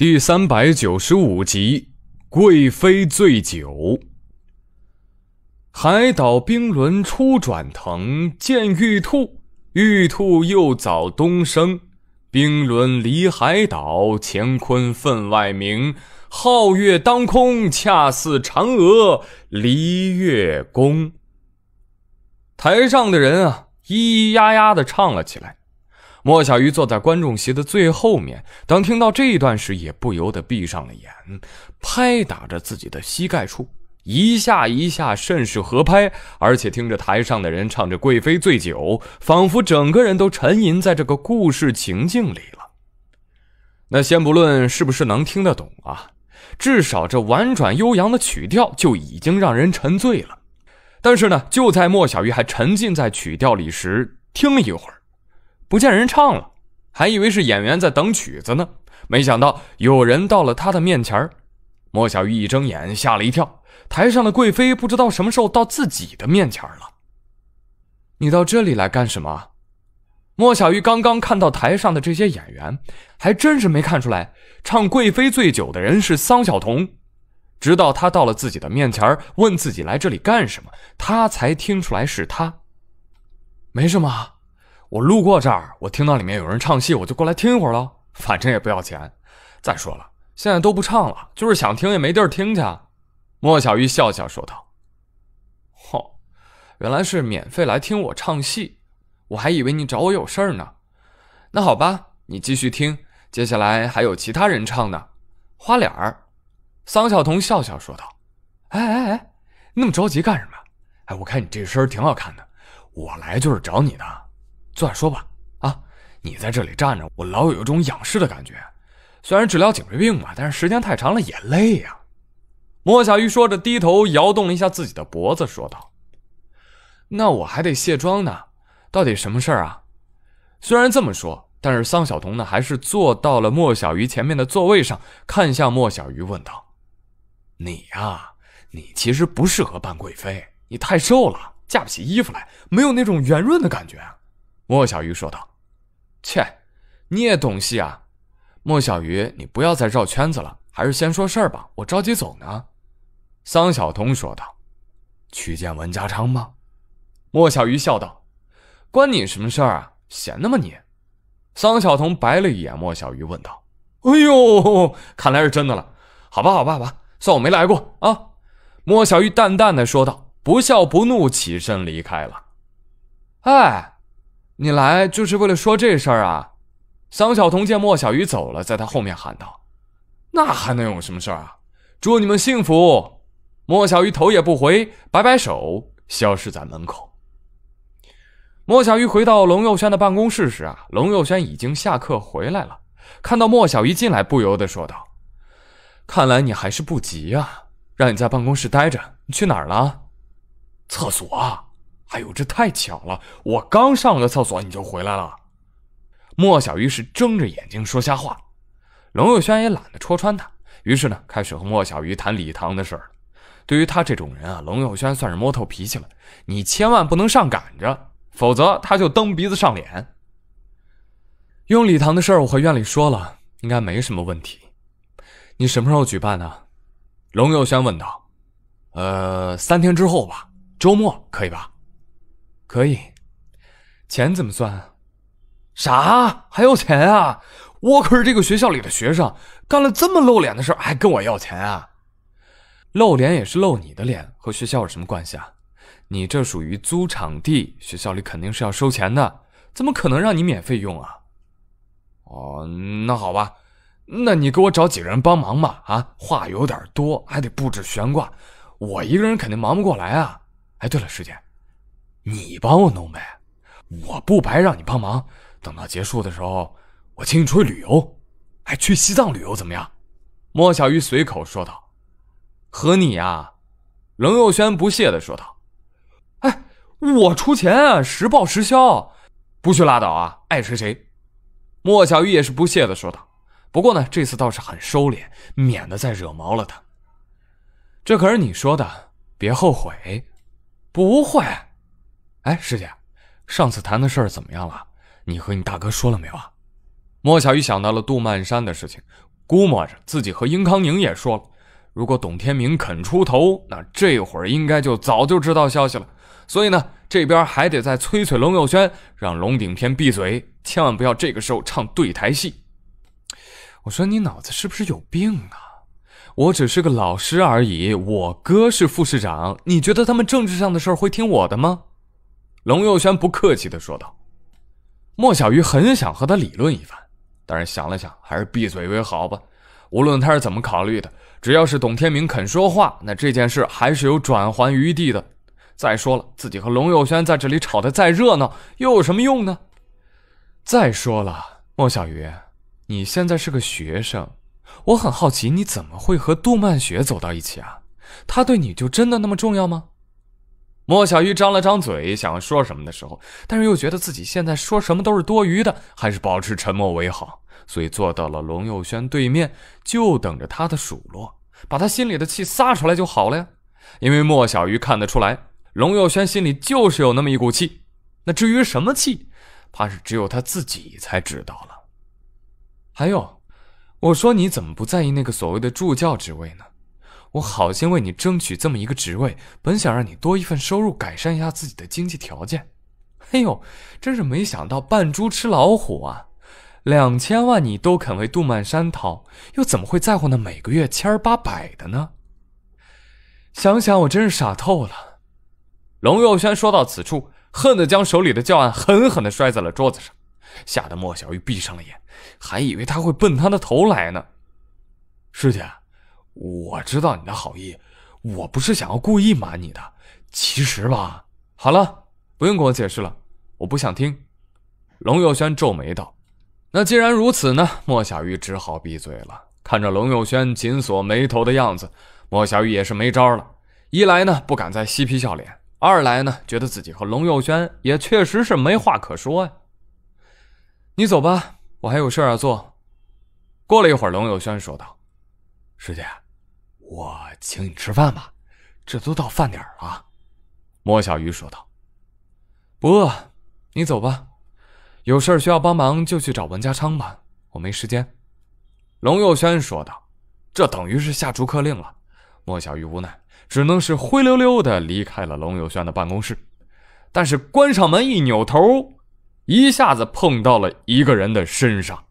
第三百九十五集，《贵妃醉酒》。海岛冰轮初转腾，见玉兔，玉兔又早东升。冰轮离海岛，乾坤分外明。皓月当空，恰似嫦娥离月宫。台上的人啊，咿咿呀呀的唱了起来。莫小鱼坐在观众席的最后面，当听到这一段时，也不由得闭上了眼，拍打着自己的膝盖处，一下一下，甚是合拍。而且听着台上的人唱着《贵妃醉酒》，仿佛整个人都沉吟在这个故事情境里了。那先不论是不是能听得懂啊，至少这婉转悠扬的曲调就已经让人沉醉了。但是呢，就在莫小鱼还沉浸在曲调里时，听了一会儿。不见人唱了，还以为是演员在等曲子呢。没想到有人到了他的面前。莫小玉一睁眼，吓了一跳。台上的贵妃不知道什么时候到自己的面前了。你到这里来干什么？莫小玉刚刚看到台上的这些演员，还真是没看出来唱《贵妃醉酒》的人是桑晓彤。直到他到了自己的面前，问自己来这里干什么，他才听出来是他。没什么。我路过这儿，我听到里面有人唱戏，我就过来听一会儿了，反正也不要钱。再说了，现在都不唱了，就是想听也没地儿听去。莫小鱼笑笑说道：“哦，原来是免费来听我唱戏，我还以为你找我有事儿呢。那好吧，你继续听，接下来还有其他人唱呢。”花脸儿，桑小彤笑笑说道：，哎哎哎，那么着急干什么？哎，我看你这身挺好看的，我来就是找你的。”坐下说吧，啊，你在这里站着，我老有一种仰视的感觉。虽然治疗颈椎病嘛，但是时间太长了也累呀。莫小鱼说着，低头摇动了一下自己的脖子，说道：“那我还得卸妆呢，到底什么事儿啊？”虽然这么说，但是桑小彤呢，还是坐到了莫小鱼前面的座位上，看向莫小鱼问道：“你呀，你其实不适合扮贵妃，你太瘦了，架不起衣服来，没有那种圆润的感觉。”莫小鱼说道：“切，你也懂戏啊？”莫小鱼，你不要再绕圈子了，还是先说事儿吧。我着急走呢。”桑晓彤说道：“去见文家昌吗？”莫小鱼笑道：“关你什么事儿啊？闲的吗你？”桑晓彤白了一眼莫小鱼，问道：“哎呦，看来是真的了。好吧，好吧，好吧，算我没来过啊。”莫小鱼淡淡的说道，不笑不怒，起身离开了。哎。你来就是为了说这事儿啊！桑小彤见莫小鱼走了，在他后面喊道：“那还能有什么事儿啊？祝你们幸福！”莫小鱼头也不回，摆摆手，消失在门口。莫小鱼回到龙佑轩的办公室时，龙佑轩已经下课回来了。看到莫小鱼进来，不由得说道：“看来你还是不急啊，让你在办公室待着，你去哪儿了？厕所。”哎呦，这太巧了！我刚上了个厕所，你就回来了。莫小鱼是睁着眼睛说瞎话，龙佑轩也懒得戳穿他。于是呢，开始和莫小鱼谈礼堂的事儿。对于他这种人啊，龙佑轩算是摸透脾气了。你千万不能上赶着，否则他就蹬鼻子上脸。用礼堂的事儿，我和院里说了，应该没什么问题。你什么时候举办呢？龙佑轩问道。呃，三天之后吧，周末可以吧？可以，钱怎么算啊？啥还要钱啊？我可是这个学校里的学生，干了这么露脸的事还跟我要钱啊？露脸也是露你的脸，和学校有什么关系啊？你这属于租场地，学校里肯定是要收钱的，怎么可能让你免费用啊？哦，那好吧，那你给我找几个人帮忙吧。啊，话有点多，还得布置悬挂，我一个人肯定忙不过来啊。哎，对了，师姐。你帮我弄呗，我不白让你帮忙，等到结束的时候，我请你出去旅游，哎，去西藏旅游怎么样？莫小鱼随口说道。和你啊，冷又轩不屑的说道。哎，我出钱啊，报实销，不去拉倒啊，爱谁谁。莫小鱼也是不屑的说道。不过呢，这次倒是很收敛，免得再惹毛了他。这可是你说的，别后悔。不会。哎，师姐，上次谈的事儿怎么样了？你和你大哥说了没有啊？莫小鱼想到了杜曼山的事情，估摸着自己和殷康宁也说了。如果董天明肯出头，那这会儿应该就早就知道消息了。所以呢，这边还得再催催龙友轩，让龙鼎天闭嘴，千万不要这个时候唱对台戏。我说你脑子是不是有病啊？我只是个老师而已，我哥是副市长，你觉得他们政治上的事儿会听我的吗？龙佑轩不客气地说道：“莫小鱼很想和他理论一番，但是想了想，还是闭嘴为好吧。无论他是怎么考虑的，只要是董天明肯说话，那这件事还是有转圜余地的。再说了，自己和龙佑轩在这里吵得再热闹，又有什么用呢？再说了，莫小鱼，你现在是个学生，我很好奇，你怎么会和杜曼雪走到一起啊？他对你就真的那么重要吗？”莫小鱼张了张嘴，想要说什么的时候，但是又觉得自己现在说什么都是多余的，还是保持沉默为好。所以坐到了龙佑轩对面，就等着他的数落，把他心里的气撒出来就好了呀。因为莫小鱼看得出来，龙佑轩心里就是有那么一股气。那至于什么气，怕是只有他自己才知道了。还有，我说你怎么不在意那个所谓的助教职位呢？我好心为你争取这么一个职位，本想让你多一份收入，改善一下自己的经济条件。哎呦，真是没想到，扮猪吃老虎啊！两千万你都肯为杜曼山掏，又怎么会在乎那每个月千儿八百的呢？想想我真是傻透了。龙佑轩说到此处，恨得将手里的教案狠狠地摔在了桌子上，吓得莫小鱼闭上了眼，还以为他会奔他的头来呢。师姐。我知道你的好意，我不是想要故意瞒你的。其实吧，好了，不用跟我解释了，我不想听。龙佑轩皱眉道：“那既然如此呢？”莫小鱼只好闭嘴了。看着龙佑轩紧锁眉头的样子，莫小鱼也是没招了。一来呢，不敢再嬉皮笑脸；二来呢，觉得自己和龙佑轩也确实是没话可说呀。你走吧，我还有事要做。过了一会儿，龙佑轩说道：“师姐。”我请你吃饭吧，这都到饭点了。”莫小鱼说道。“不饿，你走吧。有事需要帮忙就去找文家昌吧，我没时间。”龙佑轩说道。这等于是下逐客令了。莫小鱼无奈，只能是灰溜溜的离开了龙佑轩的办公室。但是关上门一扭头，一下子碰到了一个人的身上。